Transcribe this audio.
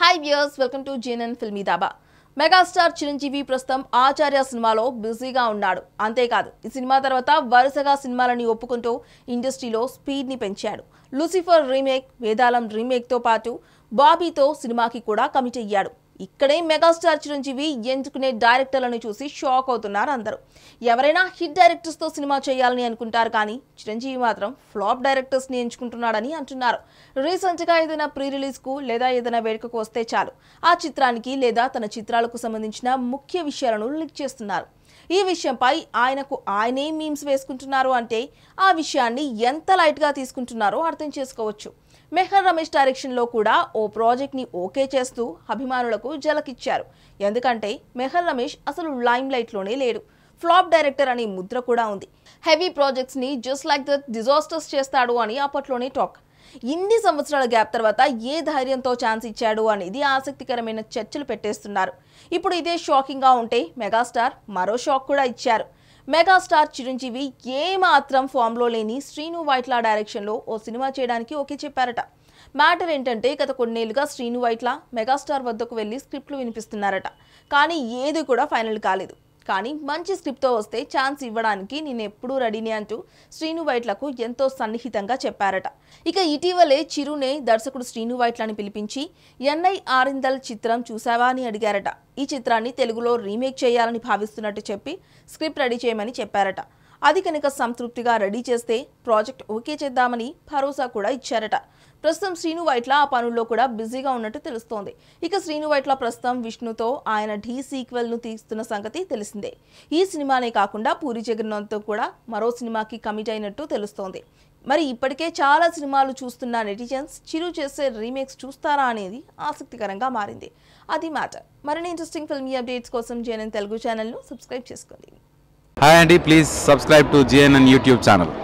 hi viewers welcome to జీనన్ filmy dhaba megastar Chiranjeevi ప్రస్తుతం ఆచార్య సినిమాలో బిజీగా ఉన్నాడు అంతేకాదు ఈ సినిమా తర్వాత వరుసగా సినిమాలని ఒప్పుకుంటూ ఇండస్ట్రీలో స్పీడ్ని పెంచాడు లూసిఫర్ రీమేక్ వేదాలం రీమేక్తో పాటు బాబీతో సినిమాకి కూడా కమిట్ అయ్యాడు ఇక్కడే మెగాస్టార్ చిరంజీవి ఎంచుకునే డైరెక్టర్లను చూసి షాక్ అవుతున్నారు అందరూ ఎవరైనా హిట్ డైరెక్టర్స్తో సినిమా చేయాలని అనుకుంటారు కానీ చిరంజీవి మాత్రం ఫ్లాప్ డైరెక్టర్స్ని ఎంచుకుంటున్నాడని అంటున్నారు రీసెంట్గా ఏదైనా ప్రీ రిలీజ్కు లేదా ఏదైనా వేడుకకు వస్తే చాలు ఆ చిత్రానికి లేదా తన చిత్రాలకు సంబంధించిన ముఖ్య విషయాలను లిక్ చేస్తున్నారు ఈ విషయంపై ఆయనకు ఆయనే మీమ్స్ వేసుకుంటున్నారు అంటే ఆ విషయాన్ని ఎంత లైట్గా తీసుకుంటున్నారో అర్థం చేసుకోవచ్చు మెహర్ రమేష్ డైరెక్షన్లో కూడా ఓ ప్రాజెక్ట్ని ఓకే చేస్తూ అభిమానులకు జలకిచ్చారు ఎందుకంటే మెహర్ రమేష్ అసలు లైమ్ లైట్లోనే లేడు ఫ్లాప్ డైరెక్టర్ అనే ముద్ర కూడా ఉంది హెవీ ప్రాజెక్ట్స్ని జస్ట్ లైక్ ద డిజాస్టర్స్ చేస్తాడు అని అప్పట్లోనే టాక్ ఇన్ని సంవత్సరాల గ్యాప్ తర్వాత ఏ ధైర్యంతో ఛాన్స్ ఇచ్చాడు అనేది ఆసక్తికరమైన చర్చలు పెట్టేస్తున్నారు ఇప్పుడు ఇదే షాకింగ్గా ఉంటే మెగాస్టార్ మరో షాక్ కూడా ఇచ్చారు మెగాస్టార్ చిరంజీవి ఏమాత్రం ఫామ్లో లేని శ్రీను వైట్లా డైరెక్షన్లో ఓ సినిమా చేయడానికి ఓకే చెప్పారట మ్యాటర్ ఏంటంటే గత కొన్నేళ్లుగా శ్రీను వైట్లా మెగాస్టార్ వద్దకు వెళ్ళి స్క్రిప్ట్లు వినిపిస్తున్నారట కానీ ఏది కూడా ఫైనల్ కాలేదు కానీ మంచి స్క్రిప్ట్తో వస్తే ఛాన్స్ ఇవ్వడానికి నేను ఎప్పుడూ రెడీనే అంటూ శ్రీను వైట్లకు ఎంతో సన్నిహితంగా చెప్పారట ఇక ఇటీవలే చిరునే దర్శకుడు శ్రీను వైట్లని పిలిపించి ఎన్ఐ ఆరిందల్ చిత్రం చూసావా అని అడిగారట ఈ చిత్రాన్ని తెలుగులో రీమేక్ చేయాలని భావిస్తున్నట్టు చెప్పి స్క్రిప్ట్ రెడీ చేయమని చెప్పారట అది కనుక సంతృప్తిగా రెడీ చేస్తే ప్రాజెక్ట్ ఓకే చేద్దామని భరోసా కూడా ఇచ్చారట ప్రస్తుతం శ్రీను వైట్ల ఆ పనుల్లో కూడా బిజీగా ఉన్నట్టు తెలుస్తోంది ఇక శ్రీను వైట్ల ప్రస్తుతం విష్ణుతో ఆయన ఢీ సీక్వెల్ను తీస్తున్న సంగతి తెలిసిందే ఈ సినిమానే కాకుండా పూరి జగన్నాథ్తో కూడా మరో సినిమాకి కమిట్ అయినట్టు తెలుస్తోంది మరి ఇప్పటికే చాలా సినిమాలు చూస్తున్న నెటిజన్స్ చిరు చేసే రీమేక్స్ చూస్తారా అనేది ఆసక్తికరంగా మారింది అది మ్యాటర్ మరిన్ని ఇంట్రెస్టింగ్ ఫిల్మీ అప్డేట్స్ కోసం జేఎన్ఎన్ తెలుగు ఛానల్ను సబ్స్క్రైబ్ చేసుకోండి హాయ్ అండి please subscribe to GNN YouTube channel